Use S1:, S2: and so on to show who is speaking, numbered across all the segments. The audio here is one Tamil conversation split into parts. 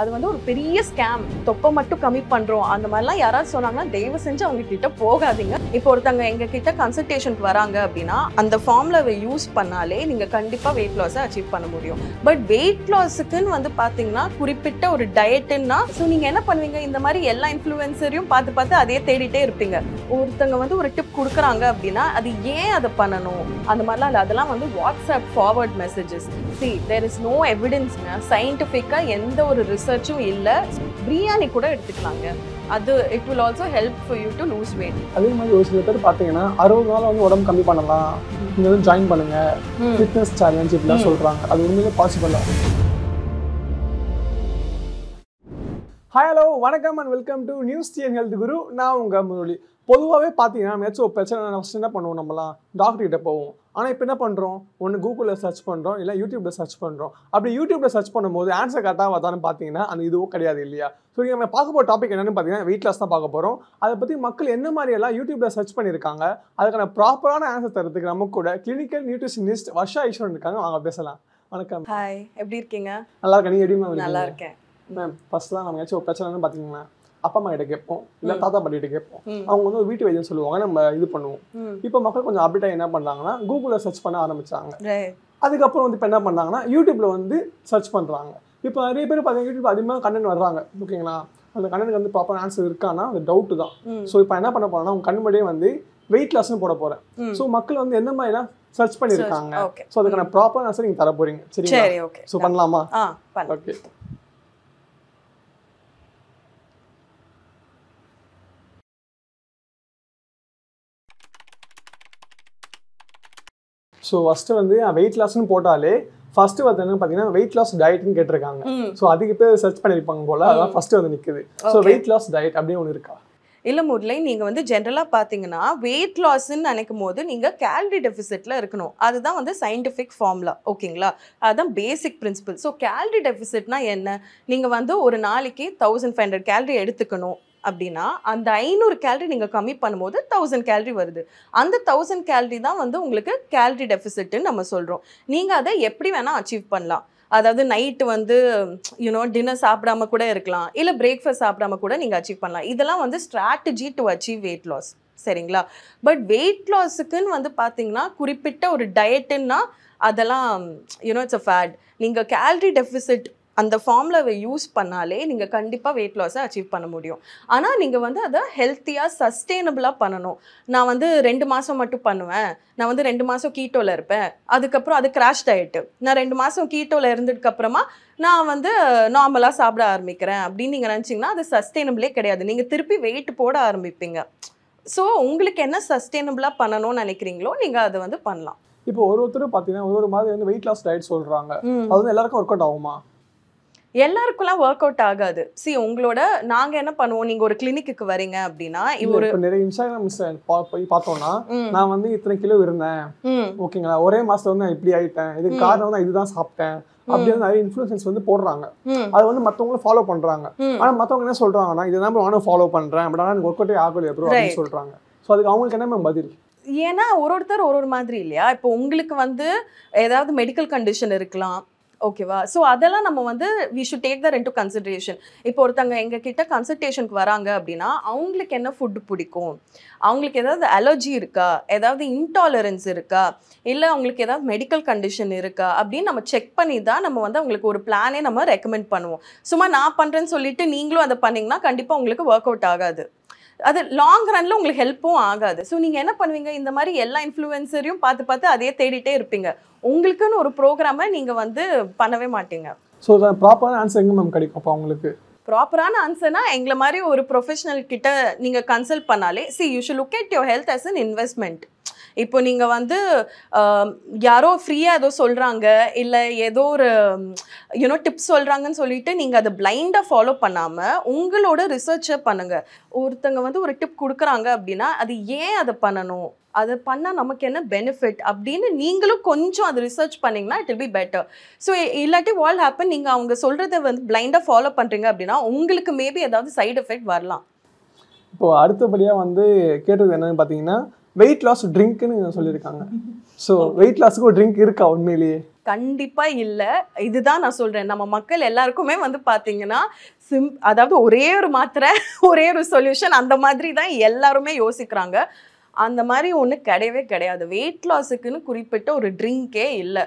S1: அது வந்து ஒரு பெரிய ஸ்கேம் தொப்பை மட்டும் கம்மி பண்ணுறோம் அந்த மாதிரிலாம் யாராவது சொன்னாங்கன்னா தயவு செஞ்சு அவங்க கிட்ட போகாதீங்க இப்போ ஒருத்தவங்க எங்க கிட்ட கன்சல்டேஷனுக்கு வராங்க அப்படின்னா அந்த ஃபார்மில் யூஸ் பண்ணாலே நீங்கள் கண்டிப்பாக வெயிட் லாஸை அச்சீவ் பண்ண முடியும் பட் வெயிட் லாஸுக்குன்னு வந்து பார்த்தீங்கன்னா குறிப்பிட்ட ஒரு டயட்டுன்னா ஸோ நீங்கள் என்ன பண்ணுவீங்க இந்த மாதிரி எல்லா இன்ஃபுளுசரையும் பார்த்து பார்த்து அதே தேடிட்டே இருப்பீங்க ஒருத்தவங்க வந்து ஒரு டிப் கொடுக்குறாங்க அப்படின்னா அது ஏன் அதை பண்ணணும் அந்த மாதிரிலாம் இல்லை அதெல்லாம் வந்து WhatsApp forward messages see there is no எவிடென்ஸ்ங்க சயின்டிஃபிக்காக எந்த ஒரு ரிசர்ச் ரிசர்ச்சும் இல்லை பிரியாணி கூட எடுத்துக்கலாங்க அது it will also help for you to lose weight
S2: அதே மாதிரி ஒரு சில பேர் பார்த்தீங்கன்னா அறுபது நாள் வந்து உடம்பு கம்மி பண்ணலாம் இங்கே ஜாயின் பண்ணுங்க ஃபிட்னஸ் சேலஞ்ச் இப்படிலாம் சொல்கிறாங்க அது உண்மையிலே ஆகும் ஹாய் ஹலோ வணக்கம் and welcome to news TN health guru நான் உங்கள் முரளி பொதுவாகவே பார்த்தீங்கன்னா ஏதாச்சும் ஒரு பிரச்சனை ஃபஸ்ட் என்ன பண்ணுவோம் நம்மளாம் டாக்டர்கிட்ட போவோம் ஆனால் இப்போ என்ன பண்ணுறோம் ஒன்று கூகுளில் சர்ச் பண்ணுறோம் இல்லை யூடியூப்பில் சர்ச் பண்ணுறோம் அப்படி யூடியூப்பில் சர்ச் பண்ணும்போது ஆன்சர் கரெக்டாக வந்தாலும் பார்த்தீங்கன்னா அந்த இதுவும் கிடையாது இல்லையா ஸோ நீங்கள் நம்ம பார்க்க போகிற டாபிக் என்னென்னு பார்த்தீங்கன்னா வெயிட் லாஸ் தான் பார்க்க போகிறோம் அதை பற்றி மக்கள் என்ன மாதிரியெல்லாம் யூடியூப்பில் சர்ச் பண்ணியிருக்காங்க அதுக்கான ப்ராப்பரான ஆன்சர் தரத்துக்கு நம்ம கூட கிளினிக்கல் நியூட்ரிஷனிஸ்ட் வர்ஷா ஈஸ்வரன் இருக்காங்க அவங்க பேசலாம் வணக்கம்
S1: ஹாய் எப்படி இருக்கீங்க
S2: நல்லா இருக்கேன் நீங்கள் எப்படி நல்லா இருக்கேன் மேம் ஃபஸ்ட் நம்ம ஏதாச்சும் ஒரு பிரச்சனைன்னு பார்த்தீங்கன்னா அப்பா அம்மா கிட்ட கேட்போம் இல்ல தாத்தா பாட்டி கிட்ட கேட்போம் அவங்க வந்து வீட்டு வைத்தியம் சொல்லுவாங்க நம்ம இது பண்ணுவோம் இப்போ மக்கள் கொஞ்சம் ஆகி என்ன பண்றாங்கன்னா கூகுள சர்ச் பண்ண ஆரம்பிச்சாங்க அதுக்கப்புறம் வந்து இப்போ என்ன பண்ணாங்கன்னா யூடியூப்ல வந்து சர்ச் பண்றாங்க இப்போ நிறைய பேர் பாத்தீங்கன்னா யூடியூப் அதிகமாக கண்டென்ட் வர்றாங்க ஓகேங்களா அந்த கண்ணனுக்கு வந்து ப்ராப்பர் ஆன்சர் இருக்கான்னா அது டவுட்டு தான் ஸோ இப்போ என்ன பண்ண போறேன்னா உங்க கண்முடியே வந்து வெயிட் லாஸ்னு போட போறேன் ஸோ மக்கள் வந்து என்ன மாதிரிலாம் சர்ச் பண்ணியிருக்காங்க ஸோ அதுக்கான ப்ராப்பர் ஆன்சர் நீங்க தர போறீங்க சரி ஓகே ஸோ பண்ணலாமா ஓகே ஸோ ஃபஸ்ட்டு வந்து வெயிட் லாஸ்னு போட்டாலே ஃபர்ஸ்ட் வந்து என்ன பார்த்தீங்கன்னா வெயிட் லாஸ் டயட்னு கேட்டிருக்காங்க ஸோ அதுக்கு பேர் சர்ச் பண்ணியிருப்பாங்க போல அதான் ஃபர்ஸ்ட் வந்து நிற்குது ஸோ வெயிட் லாஸ் டயட் அப்படின்னு ஒன்று இருக்கா
S1: இல்லை முரளி நீங்கள் வந்து ஜென்ரலாக பார்த்தீங்கன்னா வெயிட் லாஸ்ன்னு நினைக்கும் போது நீங்கள் கேலரி டெஃபிசிட்டில் இருக்கணும் அதுதான் வந்து சயின்டிஃபிக் ஃபார்முலா ஓகேங்களா அதுதான் பேசிக் பிரின்சிபல் ஸோ கேலரி டெஃபிசிட்னா என்ன நீங்கள் வந்து ஒரு நாளைக்கு தௌசண்ட் ஃபைவ் ஹண்ட்ரட் கேலரி எடுத்துக்கணும் அப்படின்னா அந்த ஐநூறு கேலரி நீங்கள் கம்மி பண்ணும்போது தௌசண்ட் கேலரி வருது அந்த தௌசண்ட் கேலரி தான் வந்து உங்களுக்கு கேலரி டெஃபிசிட்னு நம்ம சொல்கிறோம் நீங்கள் அதை எப்படி வேணால் அச்சீவ் பண்ணலாம் அதாவது நைட்டு வந்து யூனோ டின்னர் சாப்பிடாம கூட இருக்கலாம் இல்லை பிரேக்ஃபாஸ்ட் சாப்பிடாம கூட நீங்கள் அச்சீவ் பண்ணலாம் இதெல்லாம் வந்து strategy to achieve weight loss சரிங்களா பட் வெயிட் லாஸுக்குன்னு வந்து பார்த்தீங்கன்னா குறிப்பிட்ட ஒரு டயட்டுன்னா அதெல்லாம் யூனோ இட்ஸ் அ ஃபேட் நீங்கள் கேலரி டெஃபிசிட் அந்த அதை யூஸ் பண்ணாலே நீங்கள் கண்டிப்பாக வெயிட் லாஸை அச்சீவ் பண்ண முடியும் ஆனால் நீங்கள் வந்து அதை ஹெல்த்தியாக சஸ்டெயினபிளாக பண்ணணும் நான் வந்து ரெண்டு மாதம் மட்டும் பண்ணுவேன் நான் வந்து ரெண்டு மாதம் கீட்டோவில் இருப்பேன் அதுக்கப்புறம் அது கிராஷ் டயட்டு நான் ரெண்டு மாதம் கீட்டோவில் இருந்ததுக்கப்புறமா நான் வந்து நார்மலாக சாப்பிட ஆரம்பிக்கிறேன் அப்படின்னு நீங்கள் நினச்சிங்கன்னா அது சஸ்டெயினபிளே கிடையாது நீங்கள் திருப்பி வெயிட் போட ஆரம்பிப்பீங்க ஸோ உங்களுக்கு என்ன சஸ்டெயினபிளாக பண்ணணும்னு நினைக்கிறீங்களோ நீங்கள் அதை வந்து பண்ணலாம்
S2: இப்போ ஒரு ஒருத்தர் பார்த்தீங்கன்னா ஒரு ஒரு மாதிரி வந்து வெயிட் லாஸ் டயட் சொல்கிறாங்க அது வந்து எல்லாருக்கும் ஒர்க் அவுட் ஆகுமா
S1: எல்லாருக்கும்லாம் ஒர்க் அவுட் ஆகாது சி உங்களோட நாங்க என்ன பண்ணுவோம் நீங்க ஒரு கிளினிக்கு வரீங்க அப்படின்னா ஒரு
S2: நிறைய இன்ஸ்டாகிராம் போய் பார்த்தோம்னா நான் வந்து இத்தனை கிலோ இருந்தேன் ஓகேங்களா ஒரே மாசத்துல வந்து நான் இப்படி ஆயிட்டேன் இதுக்கு காரணம் நான் இதுதான் சாப்பிட்டேன் அப்படி நிறைய இன்ஃபுளுசன்ஸ் வந்து போடுறாங்க அதை வந்து மத்தவங்களும் ஃபாலோ பண்றாங்க ஆனா மத்தவங்க என்ன சொல்றாங்கன்னா இதுதான் நானும் ஃபாலோ பண்றேன் பட் ஆனா எனக்கு ஒர்க் அவுட்டே ஆகலையே ப்ரோ அப்படின்னு சொல்றாங்க ஸோ அதுக்கு அவங்களுக்கு என்ன பதில்
S1: ஏன்னா ஒரு ஒருத்தர் ஒரு ஒரு மாதிரி இல்லையா இப்போ உங்களுக்கு வந்து ஏதாவது மெடிக்கல் கண்டிஷன் இருக்கலாம் ஓகேவா ஸோ அதெல்லாம் நம்ம வந்து வி ஷுட் டேக் தர் ரெண்டு டு கன்சிடரேஷன் இப்போ எங்கள் கிட்ட கன்சல்டேஷனுக்கு வராங்க அப்படின்னா அவங்களுக்கு என்ன ஃபுட்டு பிடிக்கும் அவங்களுக்கு ஏதாவது அலர்ஜி இருக்கா ஏதாவது இன்டாலரன்ஸ் இருக்கா இல்லை அவங்களுக்கு ஏதாவது மெடிக்கல் கண்டிஷன் இருக்கா அப்படின்னு நம்ம செக் பண்ணி தான் நம்ம வந்து அவங்களுக்கு ஒரு பிளானே நம்ம ரெக்கமெண்ட் பண்ணுவோம் சும்மா நான் பண்ணுறேன்னு சொல்லிட்டு நீங்களும் அதை பண்ணிங்கன்னா கண்டிப்பாக உங்களுக்கு ஒர்க் அவுட் ஆகாது அது லாங் ரன்ல உங்களுக்கு ஹெல்ப்பும் ஆகாது ஸோ நீங்க என்ன பண்ணுவீங்க இந்த மாதிரி எல்லா இன்ஃப்ளூயன்சரையும் பார்த்து பார்த்து அதையே தேடிட்டே இருப்பீங்க உங்களுக்குன்னு ஒரு ப்ரோக்ராமை நீங்க வந்து பண்ணவே மாட்டீங்க
S2: ஸோ ப்ராப்பரான ஆன்சர் எங்கே மேம் கிடைக்கும் உங்களுக்கு
S1: ப்ராப்பரான ஆன்சர்னா எங்களை மாதிரி ஒரு ப்ரொஃபஷனல் கிட்ட நீங்க கன்சல்ட் பண்ணாலே see you should look at your health as an investment இப்போ நீங்கள் வந்து யாரோ ஃப்ரீயாக ஏதோ சொல்கிறாங்க இல்லை ஏதோ ஒரு யூனோ டிப்ஸ் சொல்கிறாங்கன்னு சொல்லிட்டு நீங்கள் அதை பிளைண்டாக ஃபாலோ பண்ணாமல் உங்களோட ரிசர்ச்சை பண்ணுங்கள் ஒருத்தங்க வந்து ஒரு டிப் கொடுக்குறாங்க அப்படின்னா அது ஏன் அதை பண்ணணும் அதை பண்ணால் நமக்கு என்ன பெனிஃபிட் அப்படின்னு நீங்களும் கொஞ்சம் அது ரிசர்ச் பண்ணிங்கன்னா it will be better so இல்லாட்டி வால் ஹேப்பன் நீங்கள் அவங்க சொல்கிறத வந்து பிளைண்டாக ஃபாலோ பண்ணுறீங்க அப்படின்னா உங்களுக்கு மேபி ஏதாவது சைடு எஃபெக்ட் வரலாம்
S2: இப்போது அடுத்தபடியாக வந்து கேட்டது என்னென்னு பார்த்தீங்கன்னா வெயிட் லாஸ் ட்ரிங்க்னு சொல்லியிருக்காங்க ஸோ வெயிட் லாஸுக்கு ஒரு ட்ரிங்க் இருக்கா உண்மையிலேயே
S1: கண்டிப்பா இல்ல இதுதான் நான் சொல்றேன் நம்ம மக்கள் எல்லாருக்குமே வந்து பாத்தீங்கன்னா சிம் அதாவது ஒரே ஒரு மாத்திரை ஒரே ஒரு சொல்யூஷன் அந்த மாதிரி தான் எல்லாருமே யோசிக்கிறாங்க அந்த மாதிரி ஒன்று கிடையவே கிடையாது வெயிட் லாஸுக்குன்னு குறிப்பிட்ட ஒரு ட்ரிங்கே இல்லை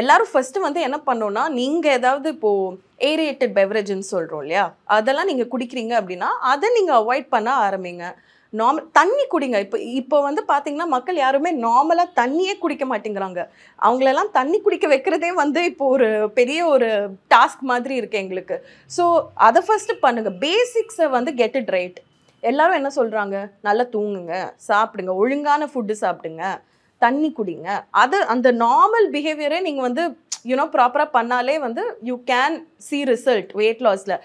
S1: எல்லாரும் ஃபஸ்ட்டு வந்து என்ன பண்ணோன்னா நீங்கள் ஏதாவது இப்போது ஏரியேட்டட் பெவரேஜ்னு சொல்கிறோம் இல்லையா அதெல்லாம் நீங்கள் குடிக்கிறீங்க அப்படின்னா அதை நீங்கள் அவாய்ட் பண்ண ஆரம்பிங்க நார்மல் தண்ணி குடிங்க இப்போ இப்போ வந்து பார்த்தீங்கன்னா மக்கள் யாருமே நார்மலாக தண்ணியே குடிக்க மாட்டேங்கிறாங்க அவங்களெல்லாம் தண்ணி குடிக்க வைக்கிறதே வந்து இப்போ ஒரு பெரிய ஒரு டாஸ்க் மாதிரி இருக்குது எங்களுக்கு ஸோ அதை ஃபஸ்ட்டு பண்ணுங்கள் பேசிக்ஸை வந்து கெட் இட் ரைட் எல்லாரும் என்ன சொல்கிறாங்க நல்லா தூங்குங்க சாப்பிடுங்க ஒழுங்கான ஃபுட்டு சாப்பிடுங்க தண்ணி குடிங்க அது அந்த நார்மல் பிஹேவியரே நீங்கள் வந்து யூனோ ப்ராப்பராக பண்ணாலே வந்து you can see result weight லாஸில்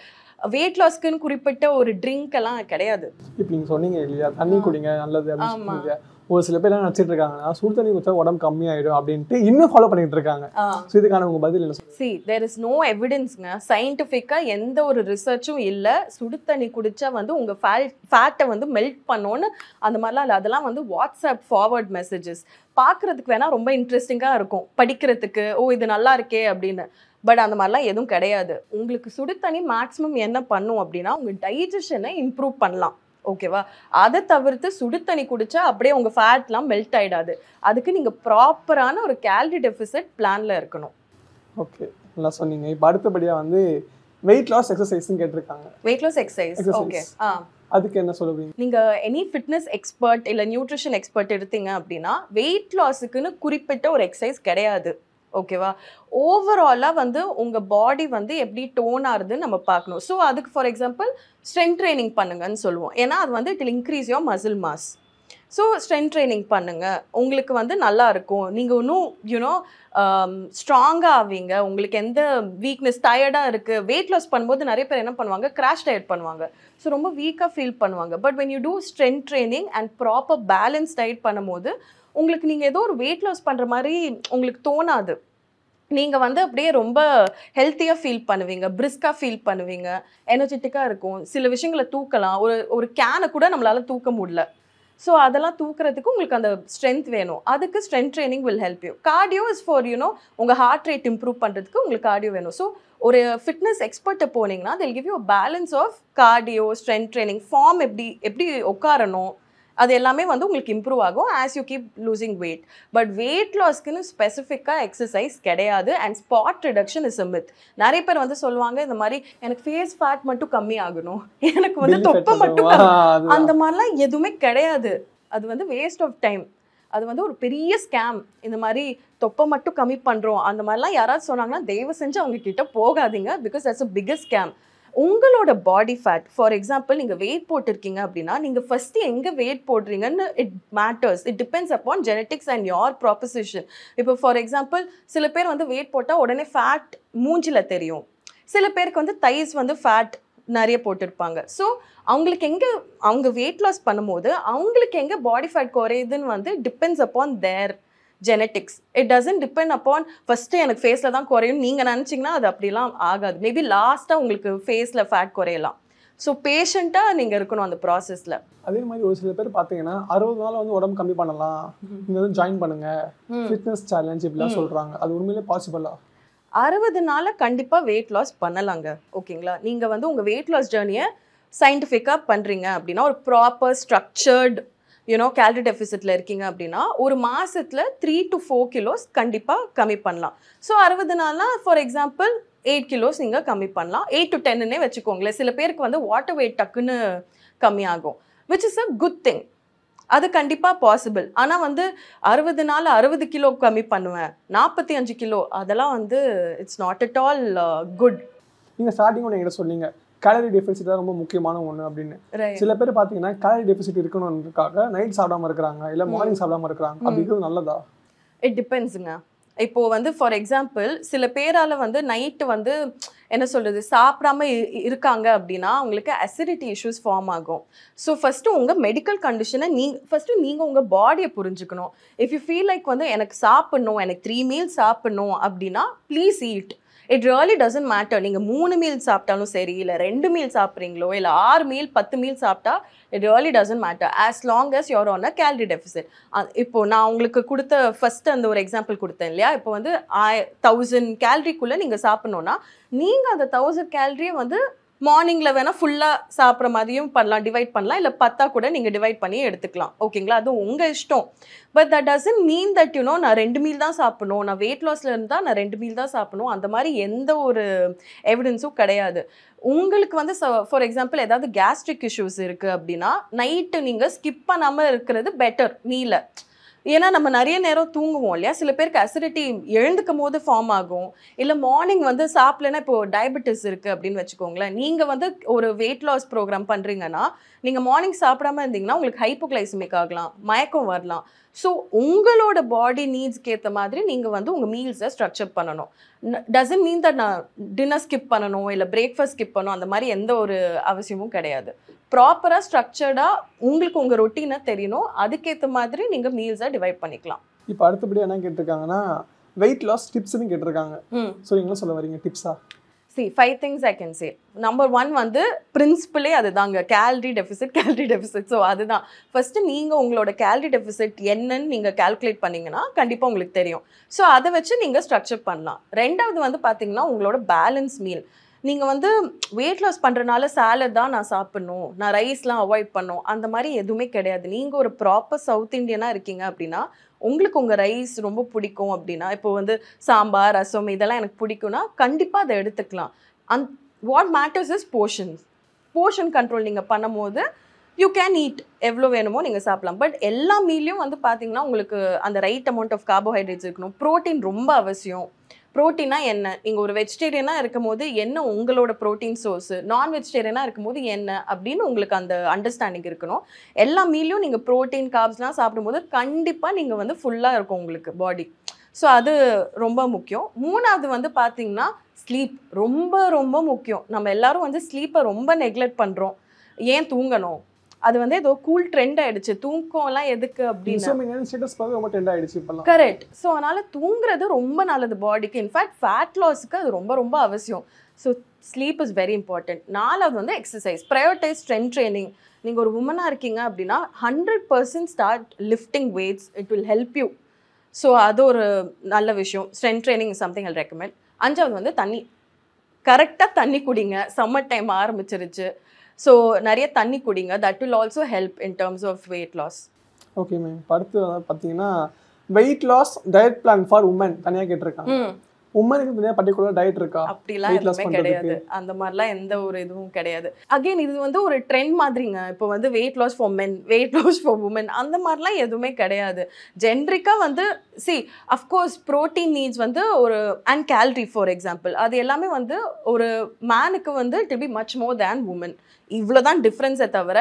S1: வெயிட் லாஸ்க்குன்னு குறிப்பிட்ட ஒரு ட்ரிங்க் எல்லாம் கிடையாது
S2: இப்போ நீங்கள் சொன்னீங்க இல்லையா தண்ணி குடிங்க நல்லது அப்படின்னு ஒரு சில பேர் நடிச்சிட்டு இருக்காங்கன்னா சுடு தண்ணி குடிச்சா உடம்பு கம்மியாயிடும் அப்படின்ட்டு இன்னும் ஃபாலோ பண்ணிட்டு இருக்காங்க ஸோ இதுக்கான உங்க பதில் என்ன
S1: சி தேர் இஸ் நோ எவிடன்ஸ்ங்க சயின்டிஃபிக்காக எந்த ஒரு ரிசர்ச்சும் இல்லை சுடு தண்ணி குடிச்சா வந்து உங்க ஃபேட்டை வந்து மெல்ட் பண்ணோன்னு அந்த மாதிரிலாம் இல்லை அதெல்லாம் வந்து வாட்ஸ்அப் ஃபார்வர்ட் மெசேஜஸ் பார்க்குறதுக்கு வேணால் ரொம்ப இன்ட்ரெஸ்டிங்காக இருக்கும் படிக்கிறதுக்கு ஓ இது நல்லா இருக்கே அப்படின்னு பட் அந்த மாதிரிலாம் எதுவும் கிடையாது உங்களுக்கு சுடுதண்ணி மேக்ஸிமம் என்ன பண்ணும் அப்படின்னா உங்கள் டைஜஷனை இம்ப்ரூவ் பண்ணலாம் ஓகேவா அதை தவிர்த்து சுடு தண்ணி குடிச்சா அப்படியே உங்கள் ஃபேட்லாம் மெல்ட் ஆகிடாது அதுக்கு நீங்கள் ப்ராப்பரான ஒரு கேலரி டெஃபிசிட் பிளானில் இருக்கணும்
S2: ஓகே நல்லா சொன்னீங்க இப்போ அடுத்தபடியாக வந்து வெயிட் லாஸ் எக்ஸசைஸ்னு கேட்டிருக்காங்க
S1: வெயிட் லாஸ் எக்ஸசைஸ் ஓகே ஆ
S2: அதுக்கு என்ன சொல்லுவீங்க
S1: நீங்க எனி ஃபிட்னஸ் எக்ஸ்பர்ட் இல்ல நியூட்ரிஷன் எக்ஸ்பர்ட் எடுத்தீங்க அப்படின்னா வெயிட் லாஸுக்குன்னு குறிப்பிட்ட ஒரு எக்ஸசைஸ் கிடையாது ஓகேவா ஓவராலாக வந்து உங்கள் பாடி வந்து எப்படி டோன் ஆகுதுன்னு நம்ம பார்க்கணும் ஸோ அதுக்கு ஃபார் எக்ஸாம்பிள் ஸ்ட்ரென்த் ட்ரைனிங் பண்ணுங்கன்னு சொல்லுவோம் ஏன்னா அது வந்து it increase your muscle mass so strength training பண்ணுங்கள் உங்களுக்கு வந்து நல்லா இருக்கும் நீங்கள் இன்னும் யூனோ ஸ்ட்ராங்காக um, ஆவீங்க உங்களுக்கு எந்த வீக்னஸ் டயர்டாக இருக்குது வெயிட் லாஸ் பண்ணும்போது நிறைய பேர் என்ன பண்ணுவாங்க கிராஷ் டயட் பண்ணுவாங்க ஸோ ரொம்ப வீக்காக ஃபீல் பண்ணுவாங்க but when you do strength training and proper balance diet பண்ணும்போது உங்களுக்கு நீங்கள் ஏதோ ஒரு வெயிட் லாஸ் பண்ணுற மாதிரி உங்களுக்கு தோணாது நீங்கள் வந்து அப்படியே ரொம்ப ஹெல்த்தியாக ஃபீல் பண்ணுவீங்க பிரிஸ்காக ஃபீல் பண்ணுவீங்க எனர்ஜெட்டிக்காக இருக்கும் சில விஷயங்களை தூக்கலாம் ஒரு ஒரு கேனை கூட நம்மளால் தூக்க முடியல ஸோ அதெல்லாம் தூக்குறதுக்கு உங்களுக்கு அந்த ஸ்ட்ரென்த் வேணும் அதுக்கு strength training will help you cardio is for you know உங்கள் ஹார்ட் ரேட் இம்ப்ரூவ் பண்ணுறதுக்கு உங்களுக்கு கார்டியோ வேணும் ஸோ ஒரு ஃபிட்னஸ் எக்ஸ்பர்ட்டை போனீங்கன்னா they'll give you balance of cardio strength training form எப்படி எப்படி உட்காரணும் அது எல்லாமே வந்து உங்களுக்கு இம்ப்ரூவ் ஆகும் as you keep losing weight but weight லாஸ்க்குன்னு ஸ்பெசிஃபிக்காக எக்ஸசைஸ் கிடையாது and spot reduction is myth நிறைய பேர் வந்து சொல்லுவாங்க இந்த மாதிரி எனக்கு ஃபேஸ் ஃபேட் மட்டும் கம்மி ஆகணும் எனக்கு வந்து தொப்பை மட்டும் அந்த மாதிரிலாம் எதுவுமே கிடையாது அது வந்து வேஸ்ட் ஆஃப் டைம் அது வந்து ஒரு பெரிய ஸ்கேம் இந்த மாதிரி தொப்பை மட்டும் கம்மி பண்ணுறோம் அந்த மாதிரிலாம் யாராவது சொன்னாங்கன்னா தயவு செஞ்சு அவங்க கிட்ட போகாதீங்க because that's a biggest scam உங்களோட பாடி ஃபேட் ஃபார் எக்ஸாம்பிள் நீங்கள் வெயிட் போட்டிருக்கீங்க அப்படின்னா நீங்கள் ஃபஸ்ட்டு எங்கே வெயிட் போடுறீங்கன்னு it matters it depends upon genetics and your proposition இப்போ ஃபார் எக்ஸாம்பிள் சில பேர் வந்து வெயிட் போட்டால் உடனே ஃபேட் மூஞ்சில் தெரியும் சில பேருக்கு வந்து தைஸ் வந்து ஃபேட் நிறைய போட்டிருப்பாங்க ஸோ அவங்களுக்கு எங்கே அவங்க வெயிட் லாஸ் பண்ணும்போது அவங்களுக்கு எங்கே பாடி ஃபேட் குறையுதுன்னு வந்து depends upon their genetics it doesn't depend upon first எனக்கு ஃபேஸில் தான் குறையும் நீங்கள் நினச்சிங்கன்னா அது அப்படிலாம் ஆகாது மேபி லாஸ்ட்டாக உங்களுக்கு ஃபேஸில் ஃபேட் குறையலாம் ஸோ பேஷண்ட்டாக நீங்கள் இருக்கணும் அந்த ப்ராசஸில் அதே மாதிரி ஒரு சில பேர் பார்த்தீங்கன்னா அறுபது
S2: நாள் வந்து உடம்பு கம்மி பண்ணலாம் நீங்கள் வந்து ஜாயின் பண்ணுங்க ஃபிட்னஸ் சேலஞ்ச் இப்படிலாம் சொல்கிறாங்க
S1: அது உண்மையிலே பாசிபிளா அறுபது நாளில் கண்டிப்பாக வெயிட் லாஸ் பண்ணலாங்க ஓகேங்களா நீங்கள் வந்து உங்கள் வெயிட் லாஸ் ஜேர்னியை சயின்டிஃபிக்காக பண்ணுறீங்க அப்படின்னா ஒரு ப்ராப்பர் ஸ்ட்ரக்சர்டு யூனோ கேலரி டெஃபிசிட்டில் இருக்கீங்க அப்படின்னா ஒரு மாதத்தில் த்ரீ டு ஃபோர் கிலோஸ் கண்டிப்பாக கம்மி பண்ணலாம் ஸோ அறுபது நாள்னால் ஃபார் எக்ஸாம்பிள் எயிட் கிலோஸ் நீங்கள் கம்மி பண்ணலாம் எயிட் டு டென்னுன்னே வச்சுக்கோங்களேன் சில பேருக்கு வந்து வாட்டர் வெயிட் டக்குன்னு கம்மியாகும் which is a good thing அது கண்டிப்பாக பாசிபிள் ஆனால் வந்து அறுபது நாள் அறுபது கிலோ கம்மி பண்ணுவேன் நாற்பத்தி அஞ்சு கிலோ அதெல்லாம் வந்து it's not at all good நீங்கள் ஸ்டார்டிங் ஒன்று என்கிட்ட சொன்னீங்க
S2: கேலரி டெஃபிசிட் தான் ரொம்ப முக்கியமான ஒன்று அப்படின்னு சில பேர் பார்த்தீங்கன்னா கேலரி டெஃபிசிட் இருக்கணுன்றதுக்காக நைட் சாப்பிடாம இருக்கிறாங்க இல்லை மார்னிங் hmm. சாப்பிடாம இருக்கிறாங்க hmm. அப்படிங்கிறது நல்லதா
S1: இட் டிபெண்ட்ஸுங்க இப்போ வந்து ஃபார் எக்ஸாம்பிள் சில பேரால் வந்து நைட்டு வந்து என்ன சொல்றது சாப்பிடாம இருக்காங்க அப்படின்னா அவங்களுக்கு அசிடிட்டி இஷ்யூஸ் ஃபார்ம் ஆகும் ஸோ ஃபஸ்ட்டு உங்கள் மெடிக்கல் கண்டிஷனை நீங்கள் ஃபஸ்ட்டு நீங்கள் உங்கள் பாடியை புரிஞ்சுக்கணும் இஃப் யூ ஃபீல் லைக் வந்து எனக்கு சாப்பிட்ணும் எனக்கு த்ரீ மீல் சாப்பிட்ணும் அப்படின்னா please eat it really doesn't matter நீங்கள் மூணு மீல் சாப்பிட்டாலும் சரி இல்லை ரெண்டு மீல் சாப்பிட்றீங்களோ இல்லை ஆறு மீல் பத்து மீல் சாப்பிட்டா it really doesn't matter as long as your on a calorie deficit இப்போது நான் உங்களுக்கு கொடுத்த ஃபஸ்ட்டு அந்த ஒரு எக்ஸாம்பிள் கொடுத்தேன் இல்லையா இப்போ வந்து ஆ தௌசண்ட் கேலரிக்குள்ளே நீங்கள் சாப்பிட்ணுன்னா நீங்கள் அந்த தௌசண்ட் கேலரியை வந்து மார்னிங்கில் வேணால் ஃபுல்லாக சாப்பிட்ற மாதிரியும் பண்ணலாம் டிவைட் பண்ணலாம் இல்லை பத்தா கூட நீங்கள் டிவைட் பண்ணி எடுத்துக்கலாம் ஓகேங்களா அது உங்கள் இஷ்டம் but that doesn't mean that you know நான் ரெண்டு மீல் தான் சாப்பிடணும் நான் வெயிட் லாஸில் இருந்தால் நான் ரெண்டு மீல் தான் சாப்பிடணும் அந்த மாதிரி எந்த ஒரு எவிடன்ஸும் கிடையாது உங்களுக்கு வந்து ஃபார் எக்ஸாம்பிள் ஏதாவது கேஸ்ட்ரிக் இஷ்யூஸ் இருக்குது அப்படின்னா நைட்டு நீங்கள் ஸ்கிப் பண்ணாமல் இருக்கிறது பெட்டர் மீலை ஏன்னா நம்ம நிறைய நேரம் தூங்குவோம் இல்லையா சில பேருக்கு அசிடிட்டி எழுந்துக்கும் போது ஃபார்ம் ஆகும் இல்லை மார்னிங் வந்து சாப்பிடலன்னா இப்போ டயபெட்டிஸ் இருக்குது அப்படின்னு வச்சுக்கோங்களேன் நீங்கள் வந்து ஒரு வெயிட் லாஸ் ப்ரோக்ராம் பண்ணுறீங்கன்னா நீங்கள் மார்னிங் சாப்பிடாம இருந்தீங்கன்னா உங்களுக்கு ஹைப்போக்ளைசமிக் ஆகலாம் மயக்கம் வரலாம் ஸோ உங்களோட பாடி நீட்ஸ்க்கு ஏற்ற மாதிரி நீங்கள் வந்து உங்கள் மீல்ஸை ஸ்ட்ரக்சர் பண்ணணும் டசன் மீன் தட் நான் டின்னர் ஸ்கிப் பண்ணணும் இல்லை பிரேக்ஃபாஸ்ட் ஸ்கிப் பண்ணணும் அந்த மாதிரி எந்த ஒரு அவசியமும் கிடையாது ப்ராப்பராக ஸ்ட்ரக்சர்டாக உங்களுக்கு உங்கள் ரொட்டீனை தெரியணும் அதுக்கேற்ற மாதிரி நீங்கள் மீல்ஸை டிவைட் பண்ணிக்கலாம்
S2: இப்போ அடுத்தபடி என்ன கேட்டிருக்காங்கன்னா வெயிட்
S1: லாஸ் டிப்ஸ்னு
S2: கேட்டிருக்காங்க ஸோ நீங்களும் சொல்ல வரீங்க டிப்ஸா
S1: see five things I can say number one வந்து பிரின்சிபலே அதுதாங்க calorie deficit calorie deficit so அதுதான் ஃபஸ்ட்டு நீங்கள் உங்களோட கேலரி டெஃபிசிட் என்னன்னு நீங்கள் கேல்குலேட் பண்ணிங்கன்னா கண்டிப்பாக உங்களுக்கு தெரியும் ஸோ அதை வச்சு நீங்கள் ஸ்ட்ரக்சர் பண்ணலாம் ரெண்டாவது வந்து பார்த்தீங்கன்னா உங்களோட பேலன்ஸ் மீல் நீங்கள் வந்து வெயிட் லாஸ் பண்ணுறனால சேலட் தான் நான் சாப்பிட்ணும் நான் ரைஸ்லாம் அவாய்ட் பண்ணணும் அந்த மாதிரி எதுவுமே கிடையாது நீங்கள் ஒரு ப்ராப்பர் சவுத் இண்டியனாக இருக்கீங்க அப்படின்னா உங்களுக்கு உங்கள் ரைஸ் ரொம்ப பிடிக்கும் அப்படின்னா இப்போ வந்து சாம்பார் ரசம் இதெல்லாம் எனக்கு பிடிக்கும்னா கண்டிப்பாக அதை எடுத்துக்கலாம் and what matters is portions portion control நீங்கள் பண்ணும்போது யூ கேன் ஈட் எவ்வளோ வேணுமோ நீங்கள் சாப்பிட்லாம் பட் எல்லா மீல்லையும் வந்து பார்த்தீங்கன்னா உங்களுக்கு அந்த ரைட் அமௌண்ட் ஆஃப் கார்போஹைட்ரேட்ஸ் இருக்கணும் ப்ரோட்டீன் ரொம்ப அவசியம் ப்ரோட்டீனா என்ன நீங்கள் ஒரு வெஜிடேரியனாக இருக்கும் போது என்ன உங்களோட ப்ரோட்டீன் சோர்ஸு நான் வெஜிடேரியனாக இருக்கும் போது என்ன அப்படின்னு உங்களுக்கு அந்த அண்டர்ஸ்டாண்டிங் இருக்கணும் எல்லா மீலையும் நீங்கள் ப்ரோட்டீன் காப்ஸ்லாம் சாப்பிடும்போது கண்டிப்பாக நீங்கள் வந்து ஃபுல்லாக இருக்கும் உங்களுக்கு பாடி ஸோ அது ரொம்ப முக்கியம் மூணாவது வந்து பார்த்தீங்கன்னா ஸ்லீப் ரொம்ப ரொம்ப முக்கியம் நம்ம எல்லாரும் வந்து ஸ்லீப்பை ரொம்ப நெக்லெக்ட் பண்ணுறோம் ஏன் தூங்கணும் அது வந்து ஏதோ கூல் ட்ரெண்ட் ஆயிடுச்சு எல்லாம் எதுக்கு அப்படின்னு கரெக்ட் ஸோ அதனால தூங்குறது ரொம்ப நல்லது பாடிக்கு இன்ஃபேக்ட் ஃபேட் லாஸுக்கு அது ரொம்ப ரொம்ப அவசியம் so sleep is very important நாலாவது வந்து எக்ஸசைஸ் ப்ரையோர்டைஸ் ஸ்ட்ரென்த் ட்ரைனிங் நீங்கள் ஒரு உமனாக இருக்கீங்க அப்படின்னா hundred percent start lifting weights it will help you so அது ஒரு நல்ல விஷயம் strength training something I recommend அஞ்சாவது வந்து தண்ணி கரெக்டாக தண்ணி குடிங்க சம்மர் டைம் ஆரம்பிச்சிருச்சு ஸோ நிறைய தண்ணி குடிங்க that will also help in terms of weight loss
S2: okay ma'am அடுத்து பார்த்தீங்கன்னா weight loss diet plan for woman தனியாக கேட்டிருக்காங்க உமனுக்கு தனியாக பர்டிகுலர் டயட் இருக்கா அப்படிலாம் எதுவுமே கிடையாது
S1: அந்த மாதிரிலாம் எந்த ஒரு இதுவும் கிடையாது அகெயின் இது வந்து ஒரு ட்ரெண்ட் மாதிரிங்க இப்போ வந்து weight loss for men weight loss for woman அந்த மாதிரிலாம் எதுவுமே கிடையாது ஜென்ரிக்காக வந்து சி அஃப்கோர்ஸ் ப்ரோட்டீன் நீட்ஸ் வந்து ஒரு அண்ட் கேலரி ஃபார் எக்ஸாம்பிள் அது எல்லாமே வந்து ஒரு மேனுக்கு வந்து it be much more than woman இவ்வளோ தான் டிஃப்ரென்ஸை தவிர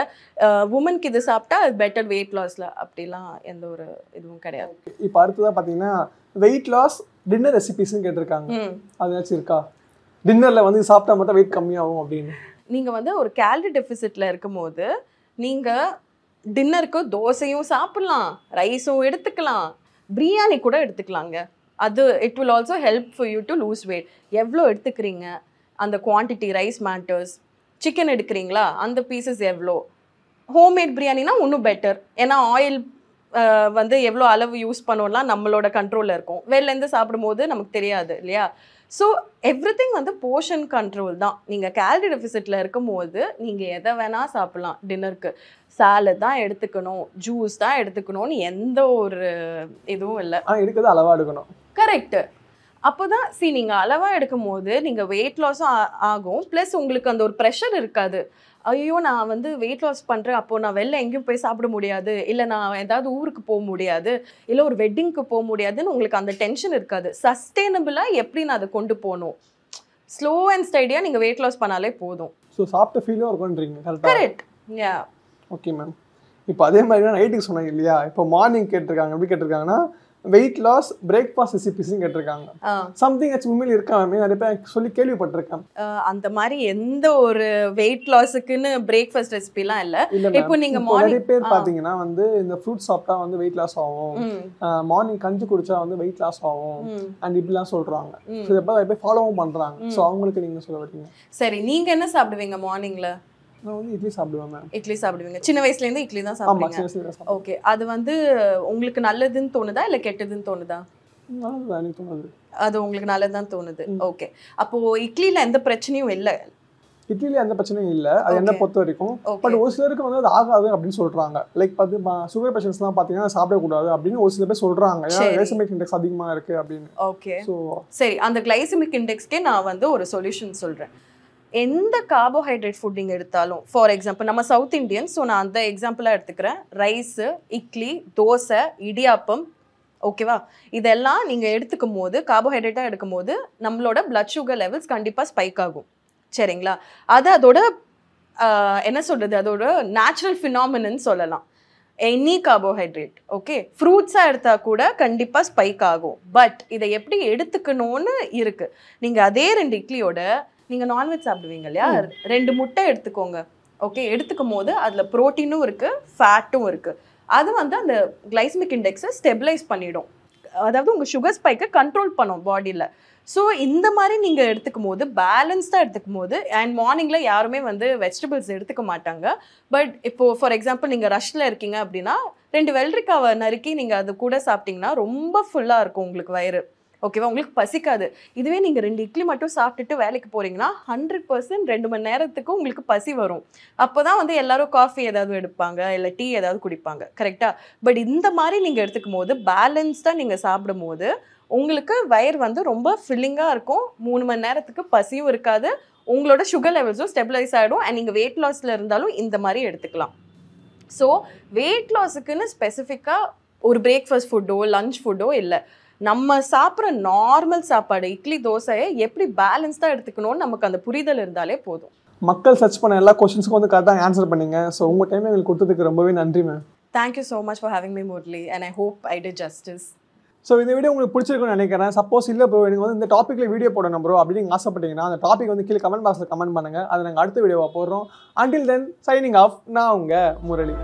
S1: உமன்க்கு இது சாப்பிட்டா அது பெட்டர் வெயிட் லாஸில் அப்படிலாம் எந்த ஒரு இதுவும் கிடையாது
S2: இப்போ அடுத்ததாக பார்த்தீங்கன்னா வெயிட் லாஸ் டின்னர் ரெசிபிஸ்ன்னு கேட்டிருக்காங்க அதாச்சும் இருக்கா டின்னரில் வந்து சாப்பிட்டா மட்டும் வெயிட் கம்மியாகும் அப்படின்னு
S1: நீங்கள் வந்து ஒரு கேலரி டெஃபிசிட்டில் இருக்கும்போது நீங்கள் டின்னருக்கு தோசையும் சாப்பிட்லாம் ரைஸும் எடுத்துக்கலாம் பிரியாணி கூட எடுத்துக்கலாங்க அது it will also help for you to lose weight எவ்வளோ எடுத்துக்கிறீங்க அந்த குவான்டிட்டி ரைஸ் மேட்டர்ஸ் சிக்கன் எடுக்கிறீங்களா அந்த பீசஸ் எவ்வளோ ஹோம்மேட் பிரியாணினா இன்னும் பெட்டர் ஏன்னா ஆயில் வந்து எவ்வளோ அளவு யூஸ் பண்ணோம்லாம் நம்மளோட கண்ட்ரோலில் இருக்கும் வெளிலேருந்து சாப்பிடும்போது நமக்கு தெரியாது இல்லையா ஸோ எவ்ரி திங் வந்து போர்ஷன் கண்ட்ரோல் தான் நீங்கள் கேலரி டெஃபிசிட்டில் இருக்கும்போது நீங்கள் எதை வேணால் சாப்பிட்லாம் டின்னருக்கு சாலட் தான் எடுத்துக்கணும் ஜூஸ் தான் எடுத்துக்கணும்னு எந்த ஒரு இதுவும் இல்லை எடுக்கிறது அளவாக எடுக்கணும் கரெக்டு அப்போ தான் சி நீங்கள் அளவாக எடுக்கும் போது நீங்கள் வெயிட் லாஸும் ஆகும் ப்ளஸ் உங்களுக்கு அந்த ஒரு ப்ரெஷர் இருக்காது ஐயோ நான் வந்து வெயிட் லாஸ் பண்ணுறேன் அப்போது நான் வெளில எங்கேயும் போய் சாப்பிட முடியாது இல்லை நான் ஏதாவது ஊருக்கு போக முடியாது இல்லை ஒரு வெட்டிங்க்கு போக முடியாதுன்னு உங்களுக்கு அந்த டென்ஷன் இருக்காது சஸ்டெயினபிளாக எப்படி நான் அதை கொண்டு போகணும் ஸ்லோ அண்ட் ஸ்டடியாக நீங்கள் வெயிட் லாஸ் பண்ணாலே போதும்
S2: ஸோ சாப்பிட்ட ஃபீலும் இருக்கும்ன்றீங்க
S1: கரெக்ட் யா
S2: ஓகே மேம் இப்போ அதே மாதிரி தான் நைட்டுக்கு சொன்னாங்க இல்லையா இப்போ மார்னிங் கேட்டிருக்காங்க எப்படி கேட்டிருக்காங்கன்னா வெயிட் லாஸ் பிரேக்ஃபாஸ்ட் ரெசிபிஸ்ன்னு கேட்டிருக்காங்க சம்திங் ஆச்சு உண்மையில் இருக்காமே நிறைய பேர் சொல்லி கேள்விப்பட்டிருக்கேன்
S1: அந்த மாதிரி எந்த ஒரு வெயிட் லாஸுக்குன்னு பிரேக்ஃபாஸ்ட் ரெசிபிலாம் இல்லை இப்போ நீங்க நிறைய பேர் பார்த்தீங்கன்னா
S2: வந்து இந்த ஃப்ரூட் சாப்பிட்டா வந்து வெயிட் லாஸ் ஆகும் மார்னிங் கஞ்சி குடிச்சா வந்து வெயிட் லாஸ் ஆகும் அண்ட் இப்படிலாம் சொல்றாங்க ஸோ இதை நிறைய பேர் ஃபாலோவும் பண்றாங்க ஸோ அவங்களுக்கு நீங்க சொல்ல வரீங்க
S1: சரி நீங்க என்ன சாப்பிடுவீங்க மார்னிங்ல நான் வந்து இட்லி சாப்பிடுவேன் இட்லி சாப்பிடுவீங்க சின்ன வயசுல வயசுலேருந்து இட்லி தான் சாப்பிடுவீங்க ஓகே அது வந்து உங்களுக்கு நல்லதுன்னு தோணுதா இல்ல கெட்டதுன்னு தோணுதா
S2: நல்லதுதான் தோணுது
S1: அது உங்களுக்கு நல்லதுதான் தோணுது ஓகே அப்போ இட்லியில் எந்த பிரச்சனையும் இல்ல இட்லியில்
S2: எந்த பிரச்சனையும் இல்ல அது என்ன பொறுத்த வரைக்கும் பட் ஒரு சிலருக்கு வந்து அது ஆகாது அப்படின்னு சொல்றாங்க லைக் பார்த்து சுகர் பாத்தீங்கன்னா சாப்பிட கூடாது அப்படின்னு ஒரு சில பேர் சொல்றாங்க ஏன்னா கிளைசமிக் இண்டெக்ஸ் அதிகமா இருக்கு அப்படின்னு
S1: ஓகே சரி அந்த கிளைசமிக் இண்டெக்ஸ்க்கே நான் வந்து ஒரு சொல்யூஷன் சொல்றேன் எந்த கார்போஹைட்ரேட் ஃபுட் நீங்கள் எடுத்தாலும் ஃபார் எக்ஸாம்பிள் நம்ம சவுத் இண்டியன் ஸோ நான் அந்த எக்ஸாம்பிளாக எடுத்துக்கிறேன் ரைஸு இட்லி தோசை இடியாப்பம் ஓகேவா இதெல்லாம் நீங்கள் எடுத்துக்கும் போது கார்போஹைட்ரேட்டாக எடுக்கும் போது நம்மளோட பிளட் சுகர் லெவல்ஸ் கண்டிப்பாக ஸ்பைக் ஆகும் சரிங்களா அது அதோட என்ன சொல்கிறது அதோட நேச்சுரல் ஃபினாமினன் சொல்லலாம் எனி கார்போஹைட்ரேட் ஓகே ஃப்ரூட்ஸாக எடுத்தால் கூட கண்டிப்பாக ஸ்பைக் ஆகும் பட் இதை எப்படி எடுத்துக்கணும்னு இருக்குது நீங்கள் அதே ரெண்டு இட்லியோட நீங்கள் நான்வெஜ் சாப்பிடுவீங்க இல்லையா ரெண்டு முட்டை எடுத்துக்கோங்க ஓகே எடுத்துக்கும் போது அதில் ப்ரோட்டீனும் இருக்குது ஃபேட்டும் இருக்குது அது வந்து அந்த கிளைஸ்மிக் இண்டெக்ஸை ஸ்டெபிளைஸ் பண்ணிடும் அதாவது உங்கள் சுகர் ஸ்பைக்கை கண்ட்ரோல் பண்ணும் பாடியில் ஸோ இந்த மாதிரி நீங்கள் எடுத்துக்கும் போது பேலன்ஸ்டாக எடுத்துக்கும் போது அண்ட் மார்னிங்கில் யாருமே வந்து வெஜிடபிள்ஸ் எடுத்துக்க மாட்டாங்க பட் இப்போது ஃபார் எக்ஸாம்பிள் நீங்கள் ரஷ்ஷில் இருக்கீங்க அப்படின்னா ரெண்டு வெள்ளரிக்காவை நறுக்கி நீங்கள் அது கூட சாப்பிட்டிங்கன்னா ரொம்ப ஃபுல்லாக இருக்கும் உங்களுக்கு வயிறு ஓகேவா உங்களுக்கு பசிக்காது இதுவே நீங்கள் ரெண்டு இட்லி மட்டும் சாப்பிட்டுட்டு வேலைக்கு போகிறீங்கன்னா ஹண்ட்ரட் பர்சன்ட் ரெண்டு மணி நேரத்துக்கு உங்களுக்கு பசி வரும் அப்போ தான் வந்து எல்லாரும் காஃபி ஏதாவது எடுப்பாங்க இல்லை டீ ஏதாவது குடிப்பாங்க கரெக்டாக பட் இந்த மாதிரி நீங்கள் எடுத்துக்கும் போது பேலன்ஸ்டாக நீங்கள் சாப்பிடும் போது உங்களுக்கு வயர் வந்து ரொம்ப ஃபில்லிங்காக இருக்கும் மூணு மணி நேரத்துக்கு பசியும் இருக்காது உங்களோட சுகர் லெவல்ஸும் ஸ்டெபிலைஸ் ஆகிடும் அண்ட் நீங்கள் வெயிட் லாஸில் இருந்தாலும் இந்த மாதிரி எடுத்துக்கலாம் ஸோ வெயிட் லாஸுக்குன்னு ஸ்பெசிஃபிக்காக ஒரு பிரேக்ஃபாஸ்ட் ஃபுட்டோ லஞ்ச் ஃபுட்டோ இல்லை நம்ம சாப்பிட்ற நார்மல் சாப்பாடு இட்லி தோசையை எப்படி பேலன்ஸ்டாக எடுத்துக்கணும்னு நமக்கு அந்த புரிதல் இருந்தாலே போதும்
S2: மக்கள் சர்ச் பண்ண எல்லா கொஸ்டின்ஸ்க்கும் வந்து கரெக்டாக ஆன்சர் பண்ணீங்க ஸோ உங்கள் டைம் எங்களுக்கு கொடுத்ததுக்கு ரொம்பவே நன்றி ma'am
S1: thank you so much for having me மோட்லி and I hope I did justice
S2: so இந்த வீடியோ உங்களுக்கு பிடிச்சிருக்குன்னு நினைக்கிறேன் சப்போஸ் இல்லை ப்ரோ எனக்கு வந்து இந்த டாப்பிக்கில் வீடியோ போடணும் ப்ரோ அப்படின்னு ஆசைப்பட்டீங்கன்னா அந்த டாபிக் வந்து கீழே கமெண்ட் பாக்ஸில் கமெண்ட் பண்ணுங்கள் அதை நாங்கள் அடுத்த வீடியோவாக போடுறோம் அண்டில் தென் சைனிங் ஆஃப் நான் உங்கள் முரளி